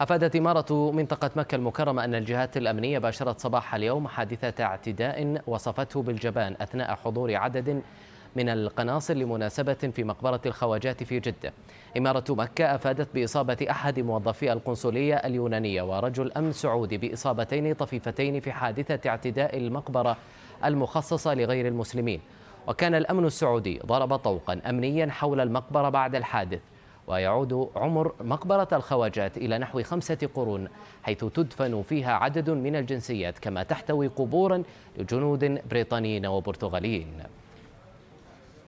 أفادت إمارة منطقة مكة المكرمة أن الجهات الأمنية باشرت صباح اليوم حادثة اعتداء وصفته بالجبان أثناء حضور عدد من القناصر لمناسبة في مقبرة الخواجات في جدة إمارة مكة أفادت بإصابة أحد موظفي القنصلية اليونانية ورجل أمن سعودي بإصابتين طفيفتين في حادثة اعتداء المقبرة المخصصة لغير المسلمين وكان الأمن السعودي ضرب طوقا أمنيا حول المقبرة بعد الحادث ويعود عمر مقبرة الخواجات إلى نحو خمسة قرون حيث تدفن فيها عدد من الجنسيات كما تحتوي قبورا لجنود بريطانيين وبرتغاليين